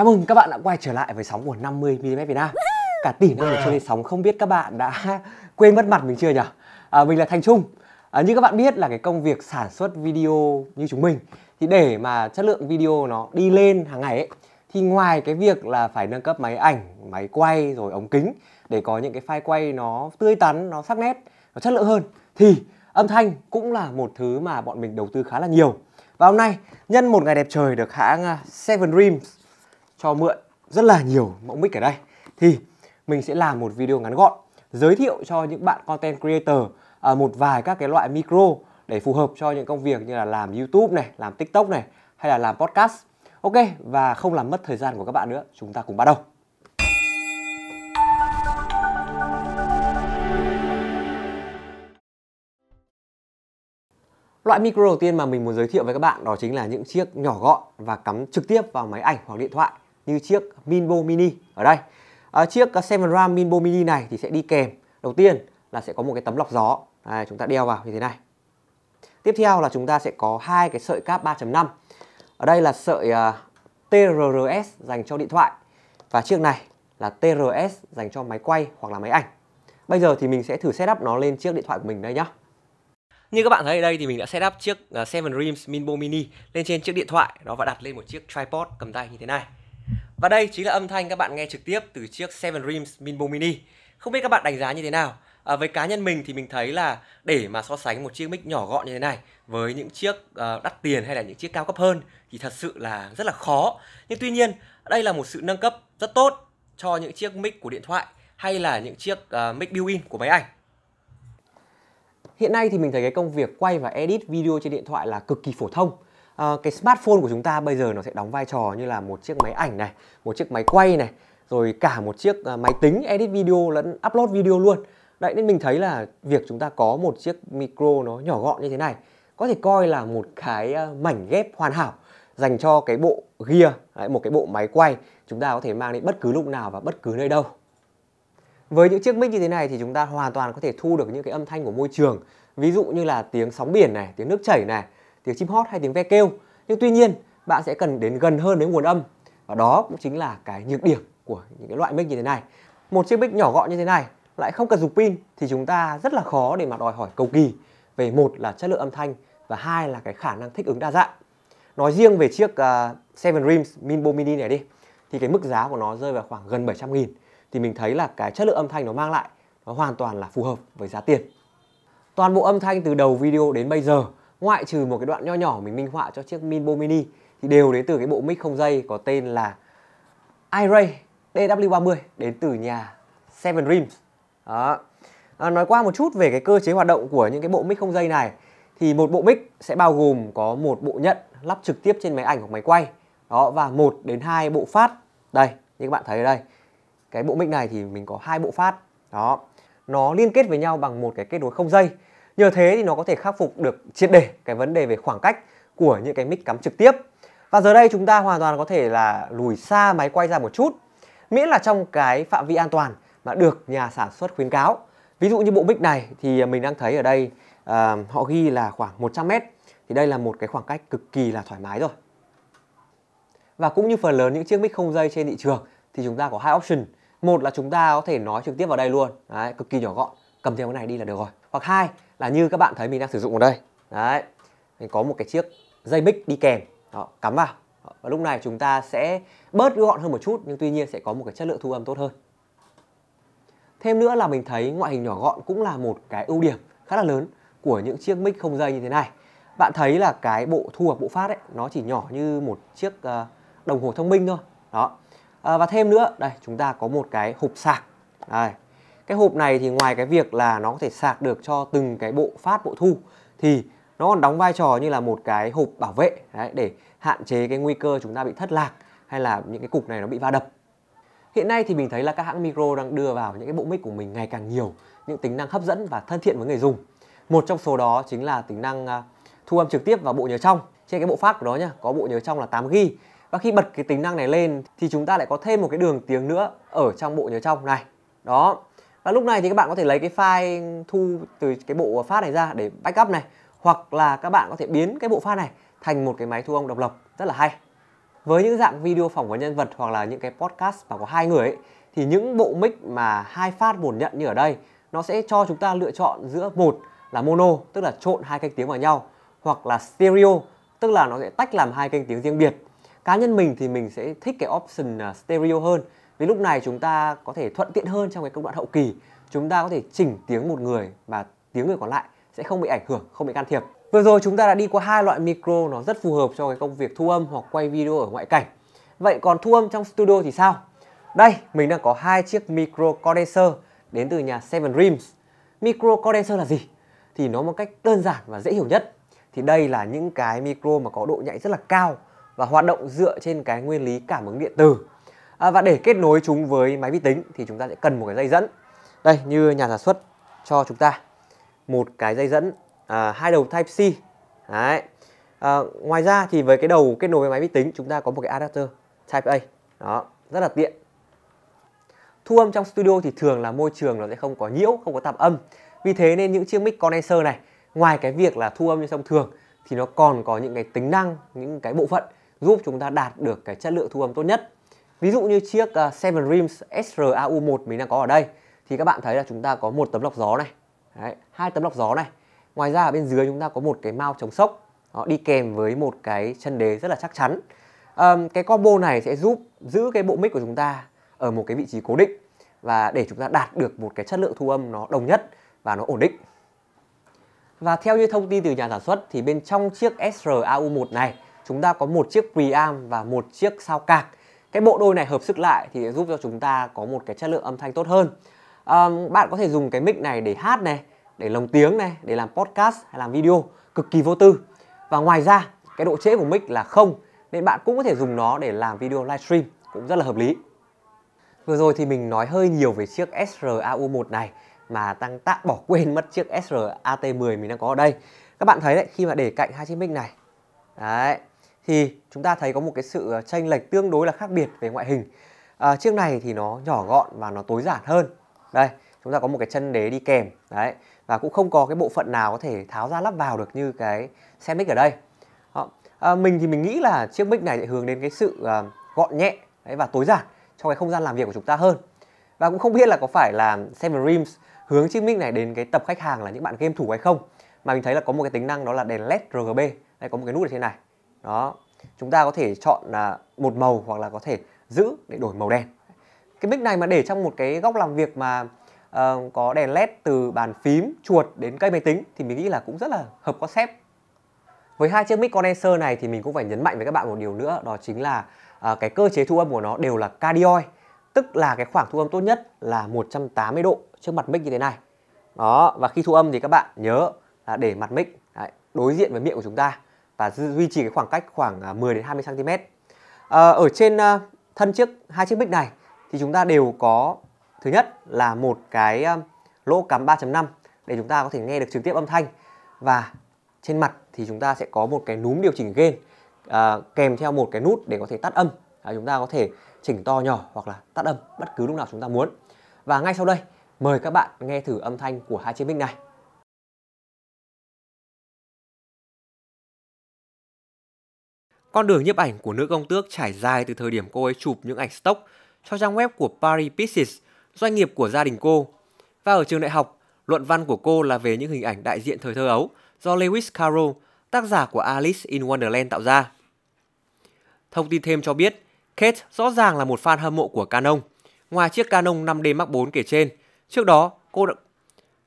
Chào mừng các bạn đã quay trở lại với sóng của 50mm Việt Nam Cả tỷ năm chưa lên sóng không biết các bạn đã quên mất mặt mình chưa nhỉ? À, mình là Thành Trung à, Như các bạn biết là cái công việc sản xuất video như chúng mình Thì để mà chất lượng video nó đi lên hàng ngày ấy Thì ngoài cái việc là phải nâng cấp máy ảnh, máy quay rồi ống kính Để có những cái file quay nó tươi tắn, nó sắc nét, nó chất lượng hơn Thì âm thanh cũng là một thứ mà bọn mình đầu tư khá là nhiều và hôm nay, nhân một ngày đẹp trời được hãng à, Seven Dreams cho mượn rất là nhiều mẫu mic ở đây thì mình sẽ làm một video ngắn gọn giới thiệu cho những bạn content creator à, một vài các cái loại micro để phù hợp cho những công việc như là làm YouTube này, làm TikTok này hay là làm podcast. Ok và không làm mất thời gian của các bạn nữa, chúng ta cùng bắt đầu. Loại micro đầu tiên mà mình muốn giới thiệu với các bạn đó chính là những chiếc nhỏ gọn và cắm trực tiếp vào máy ảnh hoặc điện thoại như chiếc Minbo Mini ở đây. À, chiếc à, Seven Ram Minbo Mini này thì sẽ đi kèm đầu tiên là sẽ có một cái tấm lọc gió à, chúng ta đeo vào như thế này. Tiếp theo là chúng ta sẽ có hai cái sợi cáp 3.5. Ở đây là sợi uh, à, TRRS dành cho điện thoại và chiếc này là TRS dành cho máy quay hoặc là máy ảnh. Bây giờ thì mình sẽ thử setup nó lên chiếc điện thoại của mình đây nhé. Như các bạn thấy ở đây thì mình đã setup chiếc à, Seven Rims Minbo Mini lên trên chiếc điện thoại đó và đặt lên một chiếc tripod cầm tay như thế này. Và đây chính là âm thanh các bạn nghe trực tiếp từ chiếc Seven Rims Minbo Mini. Không biết các bạn đánh giá như thế nào? À, với cá nhân mình thì mình thấy là để mà so sánh một chiếc mic nhỏ gọn như thế này với những chiếc uh, đắt tiền hay là những chiếc cao cấp hơn thì thật sự là rất là khó. Nhưng tuy nhiên, đây là một sự nâng cấp rất tốt cho những chiếc mic của điện thoại hay là những chiếc uh, mic built-in của máy ảnh. Hiện nay thì mình thấy cái công việc quay và edit video trên điện thoại là cực kỳ phổ thông à, cái smartphone của chúng ta bây giờ nó sẽ đóng vai trò như là một chiếc máy ảnh này một chiếc máy quay này rồi cả một chiếc ờ, máy tính edit video lẫn upload video luôn đấy nên mình thấy là việc chúng ta có một chiếc micro nó nhỏ gọn như thế này có thể coi là một cái ờ, mảnh ghép hoàn hảo dành cho cái bộ gear một cái bộ máy quay chúng ta có thể mang đi bất cứ lúc nào và bất cứ nơi đâu với những chiếc mic như thế này thì chúng ta hoàn toàn có thể thu được những cái âm thanh của môi trường ví dụ như là tiếng sóng biển này tiếng nước chảy này tiếng chim hót hay tiếng ve kêu nhưng tuy nhiên bạn sẽ cần đến gần hơn với nguồn âm và đó cũng chính là cái nhược điểm của những cái loại mic như thế này một chiếc mic nhỏ gọn như thế này lại không cần dùng pin thì chúng ta rất là khó để mà đòi hỏi cầu kỳ về một là chất lượng âm thanh và hai là cái khả năng thích ứng đa dạng nói riêng về chiếc uh, Seven Rims Minbo Mini này đi thì cái mức giá của nó rơi vào khoảng gần 700 nghìn thì mình thấy là cái chất lượng âm thanh nó mang lại nó hoàn toàn là phù hợp với giá tiền toàn bộ âm thanh từ đầu video đến bây giờ ngoại trừ một cái đoạn nho nhỏ mình minh họa cho chiếc Minbo Mini thì đều đến từ cái bộ mic không dây có tên là iRay DW30 đến từ nhà Seven Dreams. Đó. À, nói qua một chút về cái cơ chế hoạt động của những cái bộ mic không dây này thì một bộ mic sẽ bao gồm có một bộ nhận lắp trực tiếp trên máy ảnh hoặc máy quay đó và một đến hai bộ phát đây như các bạn thấy ở đây cái bộ mic này thì mình có hai bộ phát đó nó liên kết với nhau bằng một cái kết nối không dây Nhờ thế thì nó có thể khắc phục được triệt để cái vấn đề về khoảng cách của những cái mic cắm trực tiếp. Và giờ đây chúng ta hoàn toàn có thể là lùi xa máy quay ra một chút miễn là trong cái phạm vi an toàn mà được nhà sản xuất khuyến cáo. Ví dụ như bộ mic này thì mình đang thấy ở đây à, họ ghi là khoảng 100 m thì đây là một cái khoảng cách cực kỳ là thoải mái rồi. Và cũng như phần lớn những chiếc mic không dây trên thị trường thì chúng ta có hai option. Một là chúng ta có thể nói trực tiếp vào đây luôn, Đấy, cực kỳ nhỏ gọn, cầm theo cái này đi là được rồi. Hoặc hai là như các bạn thấy mình đang sử dụng ở đây đấy mình có một cái chiếc dây bích đi kèm đó, cắm vào đó. và lúc này chúng ta sẽ bớt gọn hơn một chút nhưng tuy nhiên sẽ có một cái chất lượng thu âm tốt hơn thêm nữa là mình thấy ngoại hình nhỏ gọn cũng là một cái ưu điểm khá là lớn của những chiếc mic không dây như thế này bạn thấy là cái bộ thu hoặc bộ phát ấy nó chỉ nhỏ như một chiếc ờ, đồng hồ thông minh thôi đó à, và thêm nữa đây chúng ta có một cái hộp sạc đây, cái hộp này thì ngoài cái việc là nó có thể sạc được cho từng cái bộ phát bộ thu thì nó còn đóng vai trò như là một cái hộp bảo vệ đấy, để hạn chế cái nguy cơ chúng ta bị thất lạc hay là những cái cục này nó bị va đập hiện nay thì mình thấy là các hãng micro đang đưa vào những cái bộ mic của mình ngày càng nhiều những tính năng hấp dẫn và thân thiện với người dùng một trong số đó chính là tính năng à, thu âm trực tiếp vào bộ nhớ trong trên cái bộ phát của nó nhá có bộ nhớ trong là 8 g và khi bật cái tính năng này lên thì chúng ta lại có thêm một cái đường tiếng nữa ở trong bộ nhớ trong này đó và lúc này thì các bạn có thể lấy cái file thu từ cái bộ phát này ra để backup này hoặc là các bạn có thể biến cái bộ phát này thành một cái máy thu âm độc lập rất là hay với những dạng video phỏng vấn nhân vật hoặc là những cái podcast mà có hai người ấy, thì những bộ mic mà hai phát bổn nhận như ở đây nó sẽ cho chúng ta lựa chọn giữa một là mono tức là trộn hai kênh tiếng vào nhau hoặc là stereo tức là nó sẽ tách làm hai kênh tiếng riêng biệt cá nhân mình thì mình sẽ thích cái option à, stereo hơn vì lúc này chúng ta có thể thuận tiện hơn trong cái công đoạn hậu kỳ chúng ta có thể chỉnh tiếng một người và tiếng người còn lại sẽ không bị ảnh hưởng không bị can thiệp vừa rồi chúng ta đã đi qua hai loại micro nó rất phù hợp cho cái công việc thu âm hoặc quay video ở ngoại cảnh vậy còn thu âm trong studio thì sao đây mình đang có hai chiếc micro condenser đến từ nhà Seven Dreams micro condenser là gì thì nó một cách đơn giản và dễ hiểu nhất thì đây là những cái micro mà có độ nhạy rất là cao và hoạt động dựa trên cái nguyên lý cảm ứng điện từ à, và để kết nối chúng với máy vi tính thì chúng ta sẽ cần một cái dây dẫn đây như nhà sản xuất cho chúng ta một cái dây dẫn à, hai đầu Type C đấy à, ngoài ra thì với cái đầu kết nối với máy vi tính chúng ta có một cái adapter Type A đó rất là tiện thu âm trong studio thì thường là môi trường nó sẽ không có nhiễu không có tạp âm vì thế nên những chiếc mic condenser này ngoài cái việc là thu âm như thông thường thì nó còn có những cái tính năng những cái bộ phận giúp chúng ta đạt được cái chất lượng thu âm tốt nhất Ví dụ như chiếc uh, Seven Rims SRAU1 mình đang có ở đây thì các bạn thấy là chúng ta có một tấm lọc gió này, Đấy, hai tấm lọc gió này. Ngoài ra ở bên dưới chúng ta có một cái mao chống sốc đó, đi kèm với một cái chân đế rất là chắc chắn. Um, cái combo này sẽ giúp giữ cái bộ mic của chúng ta ở một cái vị trí cố định và để chúng ta đạt được một cái chất lượng thu âm nó đồng nhất và nó ổn định. Và theo như thông tin từ nhà sản xuất thì bên trong chiếc SRAU1 này chúng ta có một chiếc preamp và một chiếc sao cạc cái bộ đôi này hợp sức lại thì giúp cho chúng ta có một cái chất lượng âm thanh tốt hơn à, bạn có thể dùng cái mic này để hát này để lồng tiếng này để làm podcast hay làm video cực kỳ vô tư và ngoài ra cái độ trễ của mic là không nên bạn cũng có thể dùng nó để làm video livestream cũng rất là hợp lý vừa rồi thì mình nói hơi nhiều về chiếc SRAU1 này mà tăng tạ bỏ quên mất chiếc SRAT10 mình đang có ở đây các bạn thấy đấy khi mà để cạnh hai chiếc mic này đấy thì chúng ta thấy có một cái sự ờ, chênh lệch tương đối là khác biệt về ngoại hình à, chiếc này thì nó nhỏ gọn và nó tối giản hơn đây chúng ta có một cái chân đế đi kèm đấy và cũng không có cái bộ phận nào có thể tháo ra lắp vào được như cái xe mic ở đây À, mình thì mình nghĩ là chiếc mic này sẽ hướng đến cái sự ờ, gọn nhẹ đấy, và tối giản cho cái không gian làm việc của chúng ta hơn và cũng không biết là có phải là Seven Rims hướng chiếc mic này đến cái tập khách hàng là những bạn game thủ hay không mà mình thấy là có một cái tính năng đó là đèn led RGB đây có một cái nút ở trên này đó chúng ta có thể chọn là một màu hoặc là có thể giữ để đổi màu đen cái mic này mà để trong một cái góc làm việc mà uh, có đèn led từ bàn phím chuột đến cây máy tính thì mình nghĩ là cũng rất là hợp concept với hai chiếc mic condenser này thì mình cũng phải nhấn mạnh với các bạn một điều nữa đó chính là uh, cái cơ chế thu âm của nó đều là cardioid tức là cái khoảng thu âm tốt nhất là 180 độ trước mặt mic như thế này đó và khi thu âm thì các bạn nhớ là để mặt mic đối diện với miệng của chúng ta và duy trì cái khoảng cách khoảng 10 à, đến 20 cm. À, ở trên ờ, thân chiếc hai chiếc bích này thì chúng ta đều có thứ nhất là một cái ờ, lỗ cắm 3.5 để chúng ta có thể nghe được trực tiếp âm thanh và trên mặt thì chúng ta sẽ có một cái núm điều chỉnh gain à, kèm theo một cái nút để có thể tắt âm. À, chúng ta có thể chỉnh to nhỏ hoặc là tắt âm bất cứ lúc nào chúng ta muốn. Và ngay sau đây mời các bạn nghe thử âm thanh của hai chiếc mic này. Con đường nhiếp ảnh của nữ công tước trải dài từ thời điểm cô ấy chụp những ảnh stock cho trang web của Paris Pieces, doanh nghiệp của gia đình cô. Và ở trường đại học, luận văn của cô là về những hình ảnh đại diện thời thơ ấu do Lewis Carroll, tác giả của Alice in Wonderland tạo ra. Thông tin thêm cho biết, Kate rõ ràng là một fan hâm mộ của Canon. Ngoài chiếc Canon 5D Mark 4 kể trên, trước đó cô đã...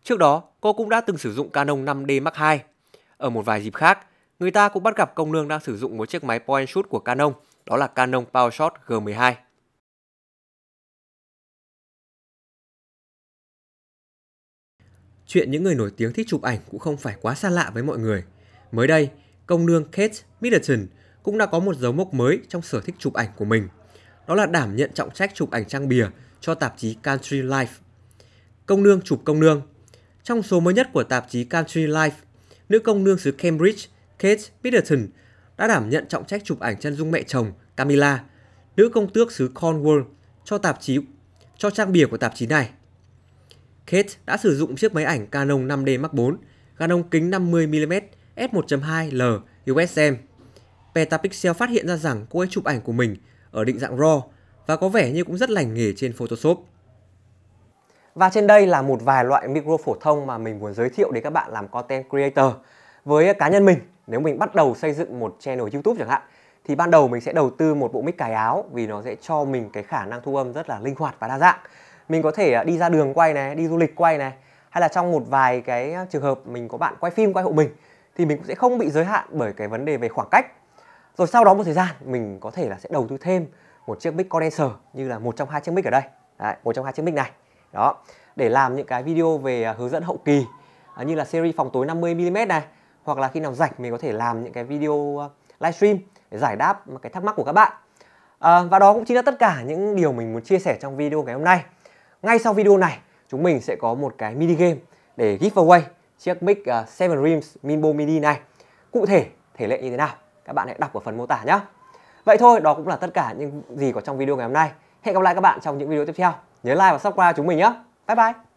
trước đó cô cũng đã từng sử dụng Canon 5D Mark 2. Ở một vài dịp khác, người ta cũng bắt gặp công nương đang sử dụng một chiếc máy point shoot của Canon, đó là Canon PowerShot G12. Chuyện những người nổi tiếng thích chụp ảnh cũng không phải quá xa lạ với mọi người. Mới đây, công nương Kate Middleton cũng đã có một dấu mốc mới trong sở thích chụp ảnh của mình. Đó là đảm nhận trọng trách chụp ảnh trang bìa cho tạp chí Country Life. Công nương chụp công nương Trong số mới nhất của tạp chí Country Life, nữ công nương xứ Cambridge Kate Middleton đã đảm nhận trọng trách chụp ảnh chân dung mẹ chồng Camilla, nữ công tước xứ Cornwall, cho tạp chí cho trang bìa của tạp chí này. Kate đã sử dụng chiếc máy ảnh Canon 5D Mark IV, Canon kính 50mm f1.2L USM. Petapixel phát hiện ra rằng cô ấy chụp ảnh của mình ở định dạng RAW và có vẻ như cũng rất lành nghề trên Photoshop. Và trên đây là một vài loại micro phổ thông mà mình muốn giới thiệu đến các bạn làm content creator. Với cá nhân mình nếu mình bắt đầu xây dựng một channel youtube chẳng hạn thì ban đầu mình sẽ đầu tư một bộ mic cài áo vì nó sẽ cho mình cái khả năng thu âm rất là linh hoạt và đa dạng mình có thể à, đi ra đường quay này đi du lịch quay này hay là trong một vài cái à, trường hợp mình có bạn quay phim quay hộ mình thì mình cũng sẽ không bị giới hạn bởi cái vấn đề về khoảng cách rồi sau đó một thời gian mình có thể là sẽ đầu tư thêm một chiếc mic condenser như là một trong hai chiếc mic ở đây Đấy, một trong hai chiếc mic này đó để làm những cái video về à, hướng dẫn hậu kỳ như là series phòng tối 50 mm này hoặc là khi nào rảnh mình có thể làm những cái video uh, livestream để giải đáp cái thắc mắc của các bạn à, và đó cũng chính là tất cả những điều mình muốn chia sẻ trong video ngày hôm nay ngay sau video này chúng mình sẽ có một cái mini game để giveaway chiếc mic uh, Seven Rims Minbo Mini này cụ thể thể lệ như thế nào các bạn hãy đọc ở phần mô tả nhé vậy thôi đó cũng là tất cả những gì có trong video ngày hôm nay hẹn gặp lại các bạn trong những video tiếp theo nhớ like và subscribe chúng mình nhé bye bye